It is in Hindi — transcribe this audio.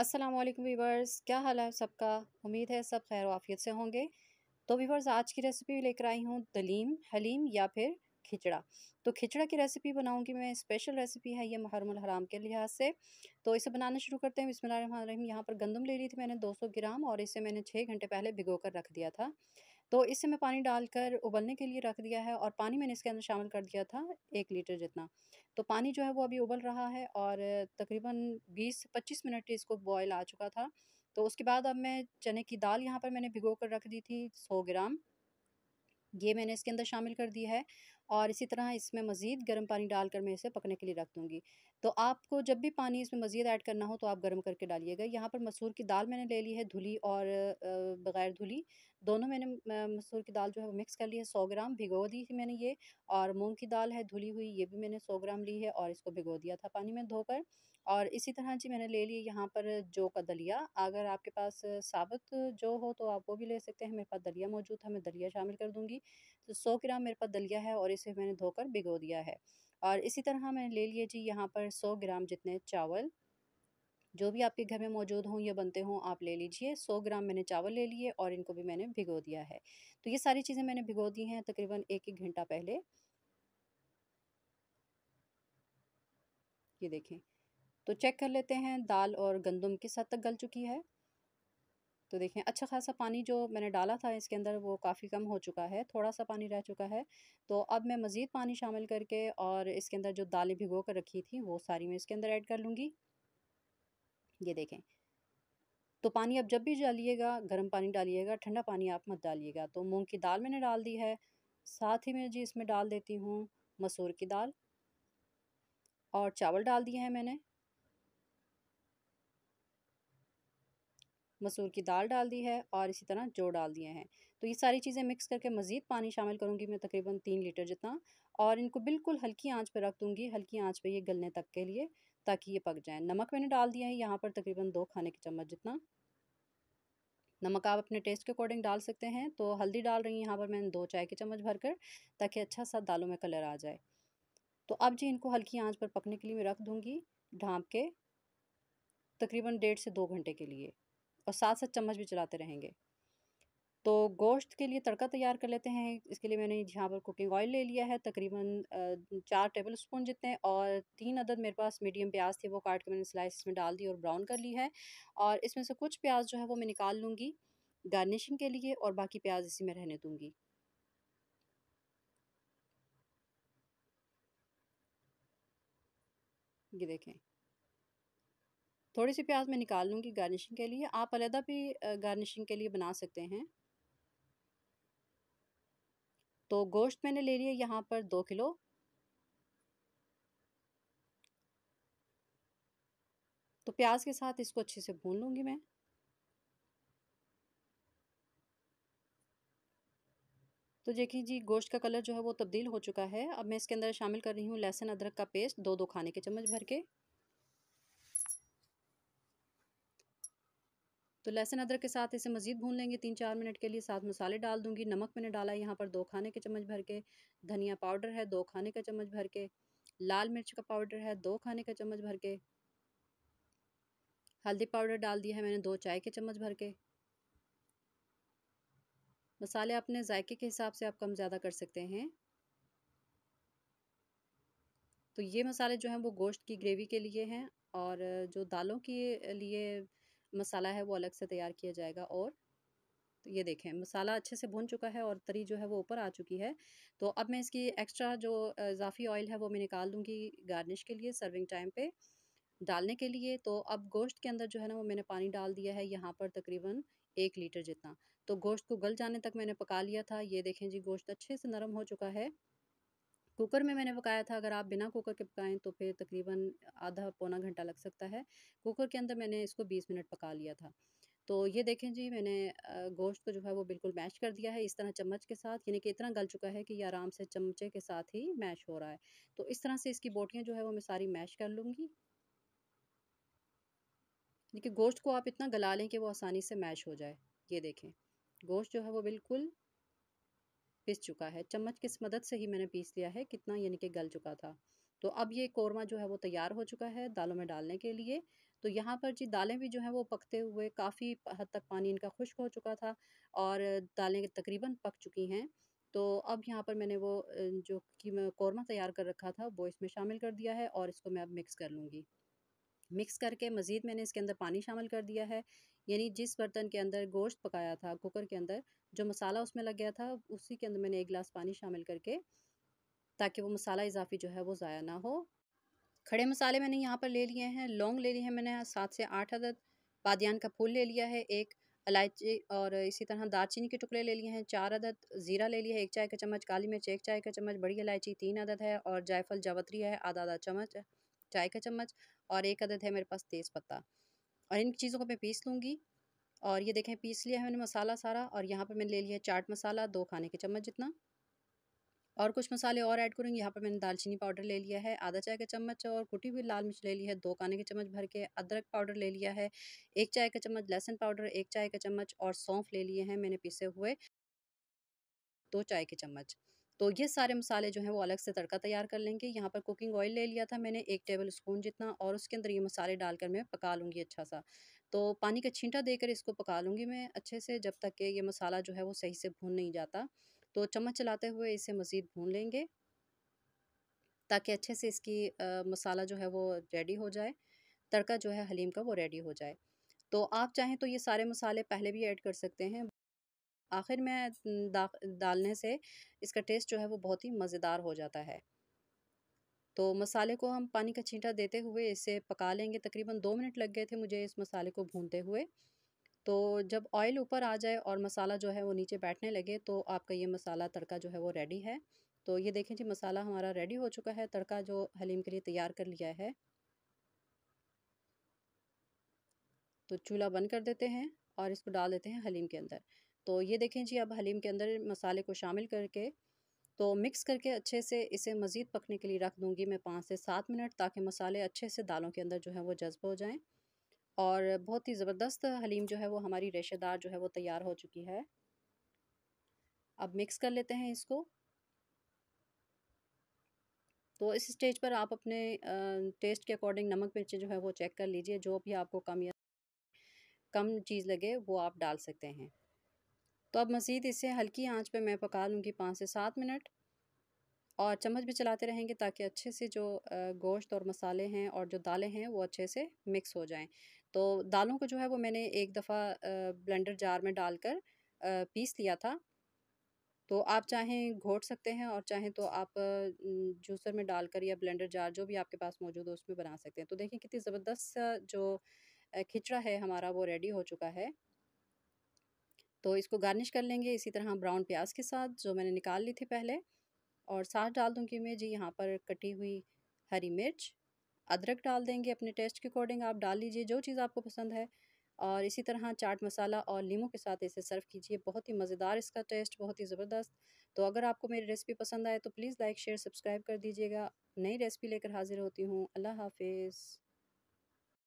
अस्सलाम वालेकुम वीवर्स क्या हाल है सबका उम्मीद है सब खैर वाफियत से होंगे तो वीवर्स आज की रेसिपी लेकर आई हूँ दलीम हलीम या फिर खिचड़ा तो खिचड़ा की रेसिपी बनाऊंगी मैं स्पेशल रेसिपी है ये महरम हराम के लिहाज से तो इसे बनाना शुरू करते हैं बिसमीम यहाँ पर गंदम ले ली थी मैंने 200 ग्राम और इसे मैंने छः घंटे पहले भिगो कर रख दिया था तो इससे मैं पानी डालकर उबलने के लिए रख दिया है और पानी मैंने इसके अंदर शामिल कर दिया था एक लीटर जितना तो पानी जो है वो अभी उबल रहा है और तकरीबन बीस पच्चीस मिनट इसको बॉयल आ चुका था तो उसके बाद अब मैं चने की दाल यहाँ पर मैंने भिगो कर रख दी थी सौ ग्राम ये मैंने इसके अंदर शामिल कर दिया है और इसी तरह इसमें मज़ीद गर्म पानी डालकर मैं इसे पकने के लिए रख दूँगी तो आपको जब भी पानी इसमें मज़ीद ऐड करना हो तो आप गर्म करके डालिएगा यहाँ पर मसूर की दाल मैंने ले ली है धुली और बग़ैर धुली दोनों मैंने मसूर की दाल जो है वो मिक्स कर ली है सौ ग्राम भिगो दी थी मैंने ये और मूँग की दाल है धुली हुई ये भी मैंने सौ ग्राम ली है और इसको भिगो दिया था पानी में धोकर और इसी तरह जी मैंने ले ली यहाँ पर जो का दलिया अगर आपके पास साबुत जो हो तो आप वो भी ले सकते हैं मेरे पास दलिया मौजूद था मैं दलिया शामिल कर दूँगी तो सौ ग्राम मेरे पास दलिया है और इसे मैंने धोकर भिगो दिया है और इसी तरह मैंने ले लिए जी यहाँ पर सौ ग्राम जितने चावल जो भी आपके घर में मौजूद हों या बनते हों आप ले लीजिए सौ ग्राम मैंने चावल ले लिए और इनको भी मैंने भिगो दिया है तो ये सारी चीज़ें मैंने भिगो दी हैं तकरीबन एक एक घंटा पहले ये देखें तो चेक कर लेते हैं दाल और गंदम किस हद तक गल चुकी है तो देखें अच्छा खासा पानी जो मैंने डाला था इसके अंदर वो काफ़ी कम हो चुका है थोड़ा सा पानी रह चुका है तो अब मैं मज़ीद पानी शामिल करके और इसके अंदर जो दालें भिगो कर रखी थी वो सारी मैं इसके अंदर ऐड कर लूँगी ये देखें तो पानी अब जब भी डालिएगा गर्म पानी डालिएगा ठंडा पानी आप मत डालिएगा तो मूँग की दाल मैंने डाल दी है साथ ही मैं जी इसमें डाल देती हूँ मसूर की दाल और चावल डाल दिए हैं मैंने मसूर की दाल डाल दी है और इसी तरह जो डाल दिए हैं तो ये सारी चीज़ें मिक्स करके मज़ीद पानी शामिल करूँगी मैं तकरीबन तीन लीटर जितना और इनको बिल्कुल हल्की आंच पर रख दूँगी हल्की आंच पर ये गलने तक के लिए ताकि ये पक जाए नमक मैंने डाल दिया है यहाँ पर तकरीबन दो खाने के चम्मच जितना नमक आप अपने टेस्ट के अकॉर्डिंग डाल सकते हैं तो हल्दी डाल रही हूँ यहाँ पर मैंने दो चाय के चम्मच भरकर ताकि अच्छा सा दालों में कलर आ जाए तो अब जी इनको हल्की आंच पर पकने के लिए मैं रख दूँगी ढाँप के तकरीबन डेढ़ से दो घंटे के लिए और साथ साथ चम्मच भी चलाते रहेंगे तो गोश्त के लिए तड़का तैयार कर लेते हैं इसके लिए मैंने यहाँ पर कुकिंग ऑयल ले लिया है तकरीबन चार टेबल स्पून जितने और तीन अदद मेरे पास मीडियम प्याज थी वो काट के मैंने स्लाइस में डाल दी और ब्राउन कर ली है और इसमें से कुछ प्याज जो है वो मैं निकाल लूँगी गार्निशिंग के लिए और बाकी प्याज इसी में रहने दूँगी ये देखें थोड़ी सी प्याज मैं निकाल लूँगी गार्निशिंग के लिए आप अलहदा भी गार्निशिंग के लिए बना सकते हैं तो गोश्त मैंने ले लिया यहाँ पर दो किलो तो प्याज के साथ इसको अच्छे से भून लूँगी मैं तो देखिए जी गोश्त का कलर जो है वो तब्दील हो चुका है अब मैं इसके अंदर शामिल कर रही हूँ लहसुन अदरक का पेस्ट दो दो खाने के चम्मच भर के तो लहसुन अदरक के साथ इसे मज़ीद भून लेंगे तीन चार मिनट के लिए साथ मसाले डाल दूंगी नमक मैंने डाला है यहाँ पर दो खाने के चम्मच भर के धनिया पाउडर है दो खाने का चम्मच भर के लाल मिर्च का पाउडर है दो खाने का चम्मच भर के हल्दी पाउडर डाल दिया है मैंने दो चाय के चम्मच भर के मसाले अपने जायके के हिसाब से आप कम ज़्यादा कर सकते हैं तो ये मसाले जो हैं वो गोश्त की ग्रेवी के लिए हैं और जो दालों के लिए मसाला है वो अलग से तैयार किया जाएगा और तो ये देखें मसाला अच्छे से भुन चुका है और तरी जो है वो ऊपर आ चुकी है तो अब मैं इसकी एक्स्ट्रा जो इजाफ़ी ऑयल है वो मैं निकाल दूँगी गार्निश के लिए सर्विंग टाइम पे डालने के लिए तो अब गोश्त के अंदर जो है ना वो मैंने पानी डाल दिया है यहाँ पर तकरीबन एक लीटर जितना तो गोश्त को गल जाने तक मैंने पका लिया था ये देखें जी गोश्त अच्छे से नरम हो चुका है कुकर में मैंने पकाया था अगर आप बिना कुकर के पकाएं तो फिर तकरीबन आधा पौना घंटा लग सकता है कुकर के अंदर मैंने इसको बीस मिनट पका लिया था तो ये देखें जी मैंने गोश्त को जो है वो बिल्कुल मैश कर दिया है इस तरह चम्मच के साथ यानी कि इतना गल चुका है कि ये आराम से चमचे के साथ ही मैश हो रहा है तो इस तरह से इसकी बोटियाँ जो है वो मैं सारी मैश कर लूँगी देखिए गोश्त को आप इतना गला लें कि वो आसानी से मैश हो जाए ये देखें गोश्त जो है वो बिल्कुल पिस चुका है चम्मच किस मदद से ही मैंने पीस लिया है कितना यानी कि गल चुका था तो अब ये कौरमा जो है वो तैयार हो चुका है दालों में डालने के लिए तो यहाँ पर जी दालें भी जो हैं वो पकते हुए काफ़ी हद तक पानी इनका खुश्क हो चुका था और दालें तकरीबन पक चुकी हैं तो अब यहाँ पर मैंने वो जो कि कौरमा तैयार कर रखा था वो इसमें शामिल कर दिया है और इसको मैं अब मिक्स कर लूँगी मिक्स करके मज़ीद मैंने इसके अंदर पानी शामिल कर दिया है यानी जिस बर्तन के अंदर गोश्त पकाया था कुकर के अंदर जो मसाला उसमें लग गया था उसी के अंदर मैंने एक गिलास पानी शामिल करके ताकि वो मसाला इजाफी जो है वो ज़ाया ना हो खड़े मसाले मैंने यहाँ पर ले लिए हैं लौंग ले लिए हैं मैंने सात से आठ अदद बादियान का फूल ले लिया है एक इलायची और इसी तरह दालचीनी के टुकड़े ले लिए हैं चार अदद ज़ीरा ले लिया है एक चाय का चम्मच काली मिर्च एक चाय का चम्मच बड़ी इलायची तीन अदद है और जायफल जावत्री है आधा आधा चम्मच चाय का चम्मच और एक अदद है मेरे पास तेज पत्ता और इन चीज़ों को मैं पीस लूँगी और ये देखें पीस लिया है मैंने मसाला सारा और यहाँ पर मैंने ले लिया चाट मसाला दो खाने के चम्मच जितना और कुछ मसाले और ऐड करूँगी यहाँ पर मैंने दालचीनी पाउडर ले लिया है आधा चाय का चम्मच और कुटी हुई लाल मिर्च ले ली है दो खाने के चम्मच भर के अदरक पाउडर ले लिया है एक चाय का चम्मच लहसुन पाउडर एक चाय का चम्मच और सौंफ ले लिए हैं मैंने पीसे हुए दो चाय के चम्मच तो ये सारे मसाले जो हैं वो अलग से तड़का तैयार कर लेंगे यहाँ पर कुकिंग ऑयल ले लिया था मैंने एक टेबल स्पून जितना और उसके अंदर ये मसाले डालकर मैं पका लूँगी अच्छा सा तो पानी का छींटा देकर इसको पका लूँगी मैं अच्छे से जब तक कि ये मसाला जो है वो सही से भून नहीं जाता तो चम्मच चलाते हुए इसे मज़ीद भून लेंगे ताकि अच्छे से इसकी आ, मसाला जो है वो रेडी हो जाए तड़का जो है हलीम का वो रेडी हो जाए तो आप चाहें तो ये सारे मसाले पहले भी ऐड कर सकते हैं आखिर में डालने से इसका टेस्ट जो है वो बहुत ही मज़ेदार हो जाता है तो मसाले को हम पानी का छींटा देते हुए इसे पका लेंगे तकरीबन दो मिनट लग गए थे मुझे इस मसाले को भूनते हुए तो जब ऑयल ऊपर आ जाए और मसाला जो है वो नीचे बैठने लगे तो आपका ये मसाला तड़का जो है वो रेडी है तो ये देखें जी मसाला हमारा रेडी हो चुका है तड़का जो हलीम के लिए तैयार कर लिया है तो चूल्हा बंद कर देते हैं और इसको डाल देते हैं हलीम के अंदर तो ये देखें जी अब हलीम के अंदर मसाले को शामिल करके तो मिक्स करके अच्छे से इसे मज़ीद पकने के लिए रख दूँगी मैं पाँच से सात मिनट ताकि मसाले अच्छे से दालों के अंदर जो है वो जज्ब हो जाएँ और बहुत ही ज़बरदस्त हलीम जो है वो हमारी रेशेदार जो है वो तैयार हो चुकी है अब मिक्स कर लेते हैं इसको तो इस स्टेज पर आप अपने टेस्ट के अकॉर्डिंग नमक मिर्ची जो है वो चेक कर लीजिए जो भी आपको कम या कम चीज़ लगे वो आप डाल सकते हैं तो अब मज़ीद इसे हल्की आंच पे मैं पका लूँगी पाँच से सात मिनट और चम्मच भी चलाते रहेंगे ताकि अच्छे से जो गोश्त और मसाले हैं और जो दालें हैं वो अच्छे से मिक्स हो जाएं तो दालों को जो है वो मैंने एक दफ़ा ब्लेंडर जार में डालकर पीस लिया था तो आप चाहें घोट सकते हैं और चाहें तो आप जूसर में डालकर या ब्लेंडर जार जो भी आपके पास मौजूद हो उसमें बना सकते हैं तो देखिए कितनी ज़बरदस्त जो खिचड़ा है हमारा वो रेडी हो चुका है तो इसको गार्निश कर लेंगे इसी तरह ब्राउन प्याज के साथ जो मैंने निकाल ली थी पहले और साथ डाल दूँगी मैं जी यहाँ पर कटी हुई हरी मिर्च अदरक डाल देंगे अपने टेस्ट के अकॉर्डिंग आप डाल लीजिए जो चीज़ आपको पसंद है और इसी तरह चाट मसाला और लीमू के साथ इसे सर्व कीजिए बहुत ही मज़ेदार इसका टेस्ट बहुत ही ज़बरदस्त तो अगर आपको मेरी रेसिपी पसंद आए तो प्लीज़ लाइक शेयर सब्सक्राइब कर दीजिएगा नई रेसिपी लेकर हाज़िर होती हूँ अल्लाह हाफिज़